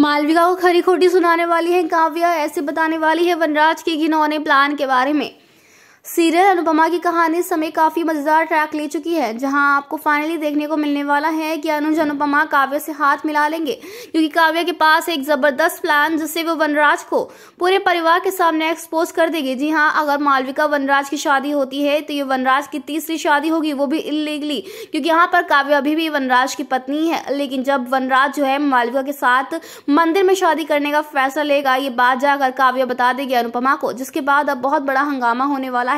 मालविका को खरी खोटी सुनाने वाली है काव्या ऐसे बताने वाली है वनराज के घिनौने प्लान के बारे में सीरियल अनुपमा की कहानी समय काफ़ी मज़ेदार ट्रैक ले चुकी है जहां आपको फाइनली देखने को मिलने वाला है कि अनुज अनुपमा काव्य से हाथ मिला लेंगे क्योंकि काव्य के पास एक ज़बरदस्त प्लान जिससे वो वनराज को पूरे परिवार के सामने एक्सपोज कर देगी जी हाँ अगर मालविका वनराज की शादी होती है तो ये वनराज की तीसरी शादी होगी वो भी इलीगली क्योंकि यहाँ पर काव्य अभी भी वनराज की पत्नी है लेकिन जब वनराज जो है मालविका के साथ मंदिर में शादी करने का फैसला लेगा ये बात जाकर काव्य बता देगी अनुपमा को जिसके बाद अब बहुत बड़ा हंगामा होने वाला है